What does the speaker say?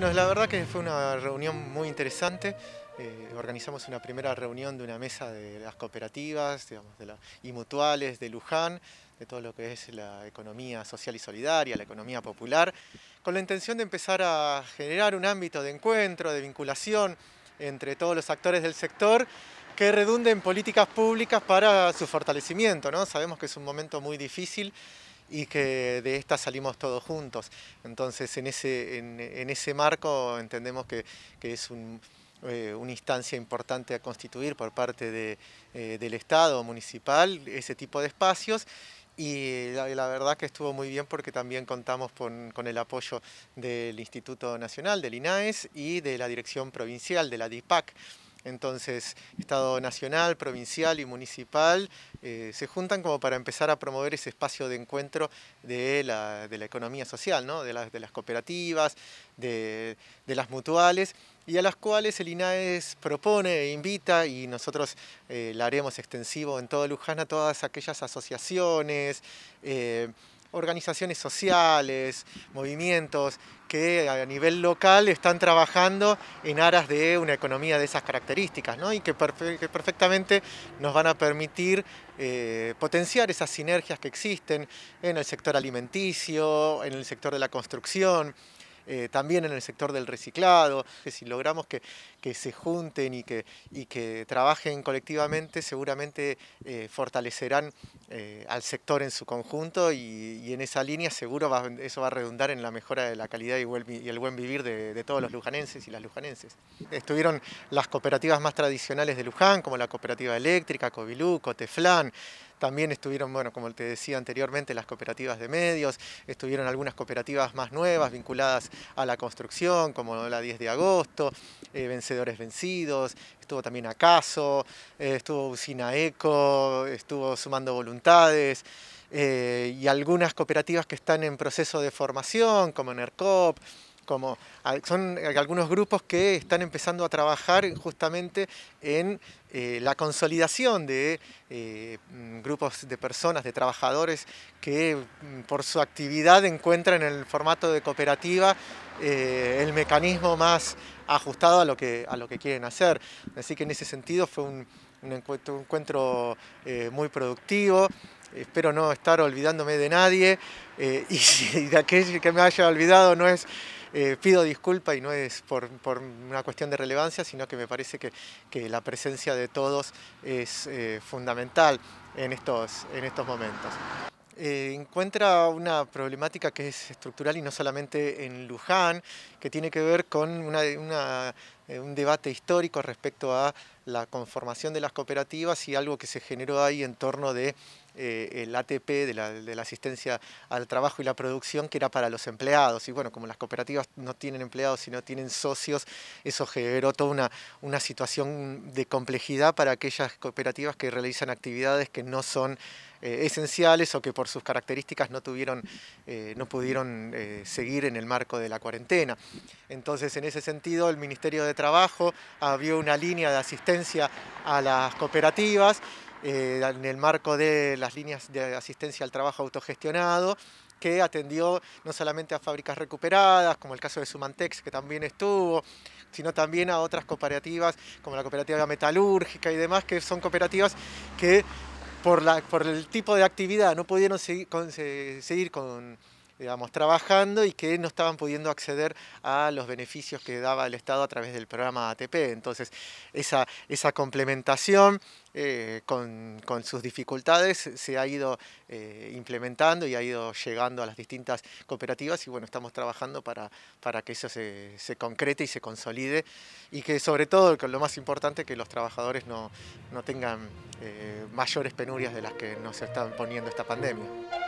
Bueno, la verdad que fue una reunión muy interesante. Eh, organizamos una primera reunión de una mesa de las cooperativas digamos, de las y mutuales de Luján, de todo lo que es la economía social y solidaria, la economía popular, con la intención de empezar a generar un ámbito de encuentro, de vinculación entre todos los actores del sector que redunden políticas públicas para su fortalecimiento. ¿no? Sabemos que es un momento muy difícil y que de esta salimos todos juntos. Entonces, en ese, en, ese marco entendemos que, que es un, eh, una instancia importante a constituir por parte eh, del Estado municipal ese tipo de espacios. Y eh, la, verdad que estuvo muy bien porque también contamos con, con, el apoyo del Instituto Nacional, del INAES y de la Dirección Provincial, de la DIPAC. Entonces, Estado nacional, provincial y municipal eh, se juntan como para empezar a promover ese espacio de encuentro de la, economía social, ¿no? de, las, de, las cooperativas, de, las mutuales, y a las cuales el INAES propone e invita, y nosotros eh, la haremos extensivo en toda Luján a todas aquellas asociaciones. Eh, organizaciones sociales, movimientos que a nivel local están trabajando en aras de una economía de esas características y que, perfectamente nos van a permitir eh, potenciar esas sinergias que existen en el sector alimenticio, en el sector de la construcción, eh, también en el sector del reciclado, que si logramos que, se junten y que, y que trabajen colectivamente, seguramente eh, fortalecerán eh, al sector en su conjunto y, en esa línea seguro eso va a redundar en la mejora de la calidad y, el buen vivir de, todos los lujanenses y las lujanenses. Estuvieron las cooperativas más tradicionales de Luján, como la cooperativa eléctrica, Cobilú, Coteflán, también estuvieron, bueno, como te decía anteriormente, las cooperativas de medios, estuvieron algunas cooperativas más nuevas vinculadas a la construcción, como la 10 de agosto, eh, Vencedores Vencidos, estuvo también Acaso, eh, estuvo Usinaeco, Eco, estuvo Sumando Voluntades. Eh, y algunas cooperativas que están en proceso de formación, como Nercop, como ah, son eh, algunos grupos que están empezando a trabajar justamente en eh, la consolidación de eh, mm, grupos de personas, de trabajadores que mm, por su actividad encuentran en el formato de cooperativa el mecanismo más ajustado a lo, que, a lo que quieren hacer. Así que en ese sentido fue un, encuentro, muy productivo espero no estar olvidándome de nadie y de aquel que me haya olvidado no es eh, pido disculpa y no es por, una cuestión de relevancia, sino que me parece que, la presencia de todos es eh, fundamental en estos, en estos momentos. Eh, encuentra una problemática que es estructural y no solamente en Luján, que tiene que ver con una eh, un debate histórico respecto a la conformación de las cooperativas y algo que se generó ahí en torno de eh, el ATP, de la, asistencia al trabajo y la producción, que era para los empleados. Y bueno, como las cooperativas no tienen empleados, sino tienen socios, eso generó toda una, una situación de complejidad para aquellas cooperativas que realizan actividades que no son eh, esenciales o que por sus características no, tuvieron, no pudieron seguir en el marco de la cuarentena. Entonces, en ese sentido, el Ministerio de trabajo, había una línea de asistencia a las cooperativas eh, en el marco de las líneas de asistencia al trabajo autogestionado que atendió no solamente a fábricas recuperadas, como el caso de Sumantex, que también estuvo, sino también a otras cooperativas, como la cooperativa metalúrgica y demás, que son cooperativas que por, la, por el tipo de actividad no pudieron seguir seguir con digamos, trabajando y que no estaban pudiendo acceder a los beneficios que daba el Estado a través del programa ATP. Entonces, esa, complementación eh, con, sus dificultades se ha ido eh, implementando y ha ido llegando a las distintas cooperativas y bueno, estamos trabajando para, que eso se, concrete y se consolide y que sobre todo, lo más importante, que los trabajadores no, tengan eh, mayores penurias de las que nos están poniendo esta pandemia.